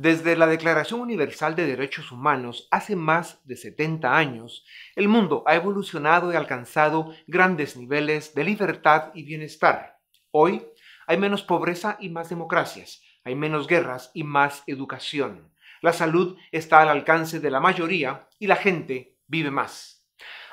Desde la Declaración Universal de Derechos Humanos hace más de 70 años, el mundo ha evolucionado y alcanzado grandes niveles de libertad y bienestar. Hoy hay menos pobreza y más democracias, hay menos guerras y más educación. La salud está al alcance de la mayoría y la gente vive más.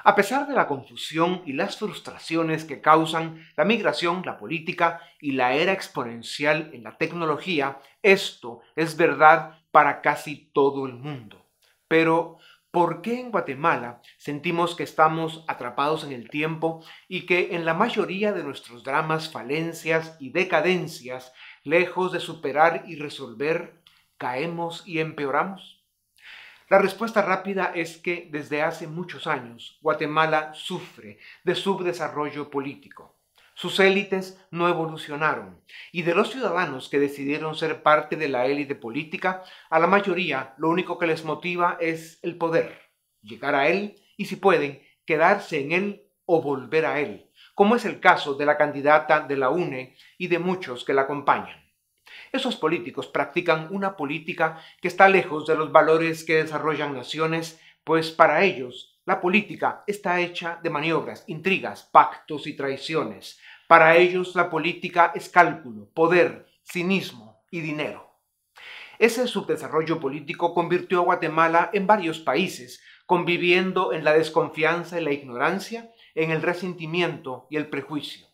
A pesar de la confusión y las frustraciones que causan la migración, la política y la era exponencial en la tecnología, esto es verdad para casi todo el mundo. Pero, ¿por qué en Guatemala sentimos que estamos atrapados en el tiempo y que en la mayoría de nuestros dramas, falencias y decadencias, lejos de superar y resolver, caemos y empeoramos? La respuesta rápida es que desde hace muchos años Guatemala sufre de subdesarrollo político. Sus élites no evolucionaron y de los ciudadanos que decidieron ser parte de la élite política, a la mayoría lo único que les motiva es el poder, llegar a él y si pueden, quedarse en él o volver a él, como es el caso de la candidata de la UNE y de muchos que la acompañan. Esos políticos practican una política que está lejos de los valores que desarrollan naciones, pues para ellos la política está hecha de maniobras, intrigas, pactos y traiciones. Para ellos la política es cálculo, poder, cinismo y dinero. Ese subdesarrollo político convirtió a Guatemala en varios países, conviviendo en la desconfianza y la ignorancia, en el resentimiento y el prejuicio.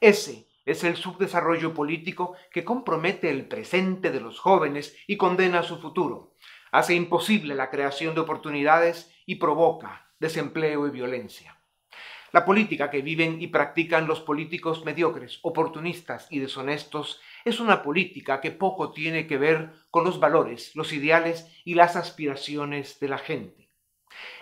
Ese es el subdesarrollo político que compromete el presente de los jóvenes y condena su futuro. Hace imposible la creación de oportunidades y provoca desempleo y violencia. La política que viven y practican los políticos mediocres, oportunistas y deshonestos es una política que poco tiene que ver con los valores, los ideales y las aspiraciones de la gente.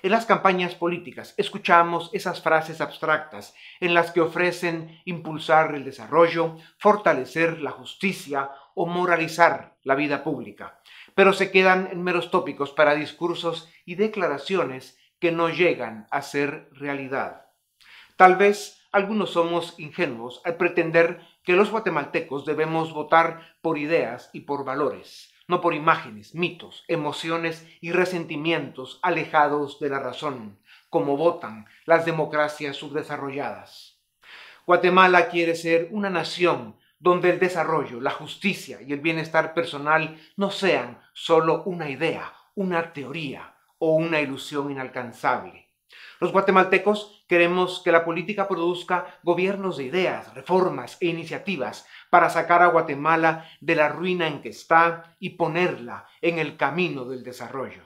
En las campañas políticas escuchamos esas frases abstractas en las que ofrecen impulsar el desarrollo, fortalecer la justicia o moralizar la vida pública, pero se quedan en meros tópicos para discursos y declaraciones que no llegan a ser realidad. Tal vez algunos somos ingenuos al pretender que los guatemaltecos debemos votar por ideas y por valores no por imágenes, mitos, emociones y resentimientos alejados de la razón, como votan las democracias subdesarrolladas. Guatemala quiere ser una nación donde el desarrollo, la justicia y el bienestar personal no sean sólo una idea, una teoría o una ilusión inalcanzable. Los guatemaltecos Queremos que la política produzca gobiernos de ideas, reformas e iniciativas para sacar a Guatemala de la ruina en que está y ponerla en el camino del desarrollo.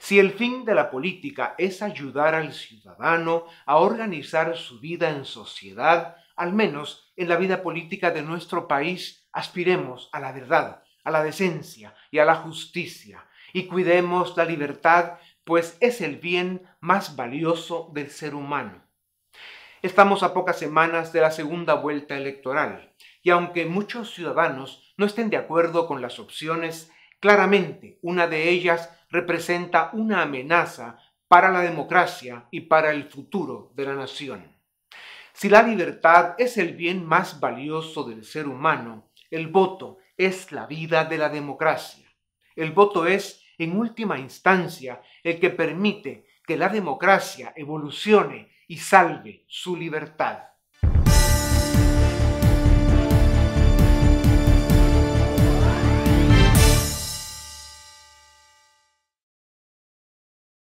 Si el fin de la política es ayudar al ciudadano a organizar su vida en sociedad, al menos en la vida política de nuestro país, aspiremos a la verdad, a la decencia y a la justicia, y cuidemos la libertad pues es el bien más valioso del ser humano. Estamos a pocas semanas de la segunda vuelta electoral, y aunque muchos ciudadanos no estén de acuerdo con las opciones, claramente una de ellas representa una amenaza para la democracia y para el futuro de la nación. Si la libertad es el bien más valioso del ser humano, el voto es la vida de la democracia. El voto es en última instancia, el que permite que la democracia evolucione y salve su libertad.